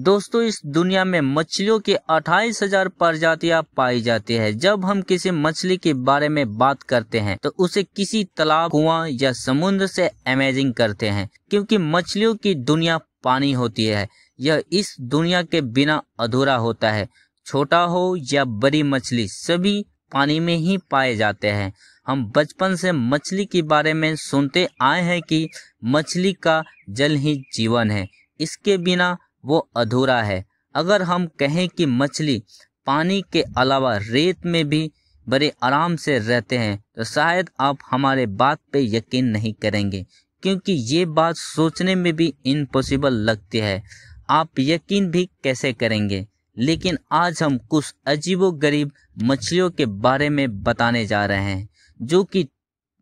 दोस्तों इस दुनिया में मछलियों के 28,000 हजार प्रजातियां पाई जाती है जब हम किसी मछली के बारे में बात करते हैं तो उसे किसी तालाब कुआं या समुद्र से अमेजिंग करते हैं क्योंकि मछलियों की दुनिया पानी होती है यह इस दुनिया के बिना अधूरा होता है छोटा हो या बड़ी मछली सभी पानी में ही पाए जाते हैं हम बचपन से मछली के बारे में सुनते आए हैं कि मछली का जल ही जीवन है इसके बिना वो अधूरा है अगर हम कहें कि मछली पानी के अलावा रेत में भी बड़े आराम से रहते हैं तो शायद आप हमारे बात पे यकीन नहीं करेंगे क्योंकि ये बात सोचने में भी इम्पॉसिबल लगती है आप यकीन भी कैसे करेंगे लेकिन आज हम कुछ अजीबो गरीब मछलियों के बारे में बताने जा रहे हैं जो कि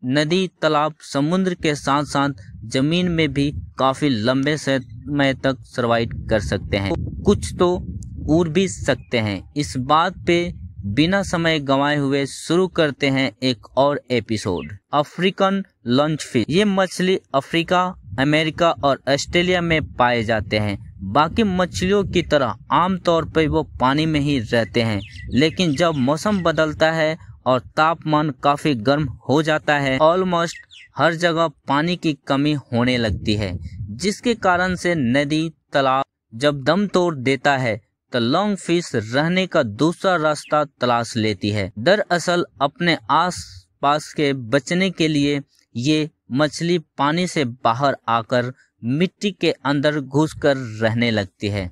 नदी तालाब समुद्र के साथ साथ जमीन में भी काफ़ी लंबे समय तक सर्वाइव कर सकते हैं कुछ तो उड़ भी सकते हैं इस बात पे बिना समय गंवाए हुए शुरू करते हैं एक और एपिसोड अफ्रीकन लंच फिश ये मछली अफ्रीका अमेरिका और ऑस्ट्रेलिया में पाए जाते हैं बाकी मछलियों की तरह आमतौर पर वो पानी में ही रहते हैं लेकिन जब मौसम बदलता है और तापमान काफ़ी गर्म हो जाता है ऑलमोस्ट हर जगह पानी की कमी होने लगती है जिसके कारण से नदी तालाब जब दम तोड़ देता है तो लॉन्ग फिश रहने का दूसरा रास्ता तलाश लेती है दरअसल अपने आस पास के बचने के लिए ये मछली पानी से बाहर आकर मिट्टी के अंदर घुसकर रहने लगती है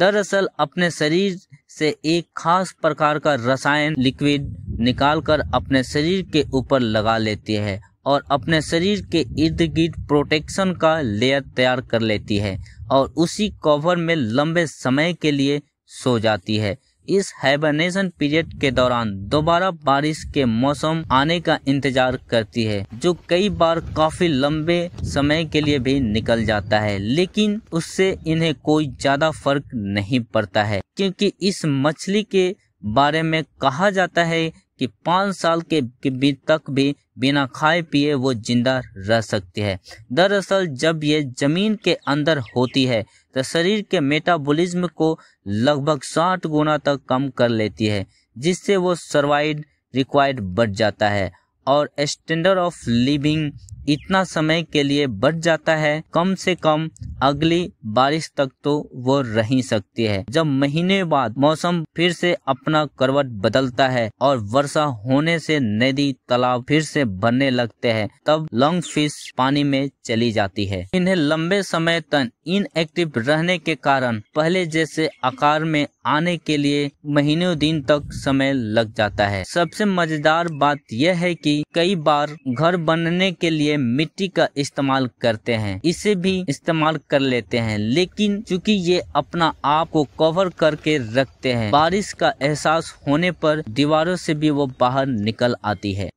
दरअसल अपने शरीर से एक खास प्रकार का रसायन लिक्विड निकालकर अपने शरीर के ऊपर लगा लेती है और अपने शरीर के इर्द गिर्द प्रोटेक्शन का लेयर तैयार कर लेती है और उसी कवर में लंबे समय के लिए सो जाती है इस हाइबरनेशन पीरियड के दौरान दोबारा बारिश के मौसम आने का इंतजार करती है जो कई बार काफी लंबे समय के लिए भी निकल जाता है लेकिन उससे इन्हें कोई ज्यादा फर्क नहीं पड़ता है क्योंकि इस मछली के बारे में कहा जाता है कि पाँच साल के बीच तक भी बिना खाए पिए वो जिंदा रह सकती है दरअसल जब ये ज़मीन के अंदर होती है तो शरीर के मेटाबॉलिज्म को लगभग साठ गुना तक कम कर लेती है जिससे वो सर्वाइड रिक्वायर्ड बढ़ जाता है और स्टैंडर्ड ऑफ लिविंग इतना समय के लिए बच जाता है कम से कम अगली बारिश तक तो वो रह सकती है जब महीने बाद मौसम फिर से अपना करवट बदलता है और वर्षा होने से नदी तालाब फिर से भरने लगते हैं तब लंग फिश पानी में चली जाती है इन्हें लंबे समय तक इनएक्टिव रहने के कारण पहले जैसे आकार में आने के लिए महीनों दिन तक समय लग जाता है सबसे मजेदार बात यह है कि कई बार घर बनने के लिए लिए मिट्टी का इस्तेमाल करते हैं इसे भी इस्तेमाल कर लेते हैं लेकिन चूंकि ये अपना आप को कवर करके रखते हैं बारिश का एहसास होने पर दीवारों से भी वो बाहर निकल आती है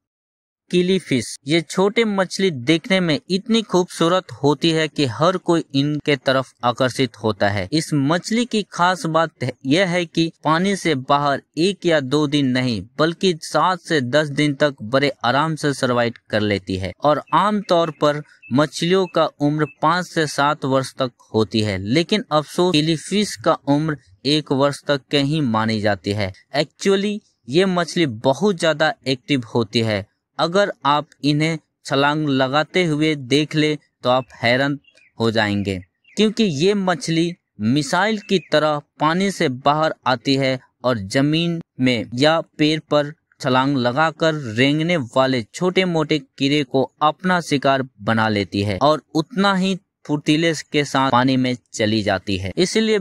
किली फिश ये छोटे मछली देखने में इतनी खूबसूरत होती है कि हर कोई इनके तरफ आकर्षित होता है इस मछली की खास बात यह है कि पानी से बाहर एक या दो दिन नहीं बल्कि सात से दस दिन तक बड़े आराम से सर्वाइव कर लेती है और आमतौर पर मछलियों का उम्र पाँच से सात वर्ष तक होती है लेकिन अफसोस किली फिश का उम्र एक वर्ष तक के ही मानी जाती है एक्चुअली ये मछली बहुत ज्यादा एक्टिव होती है अगर आप इन्हें छलांग लगाते हुए देख ले तो आप हैरान हो जाएंगे क्योंकि ये मछली मिसाइल की तरह पानी से बाहर आती है और जमीन में या पेड़ पर छलांग लगाकर रेंगने वाले छोटे मोटे कीड़े को अपना शिकार बना लेती है और उतना ही फुर्तीले के साथ पानी में चली जाती है इसलिए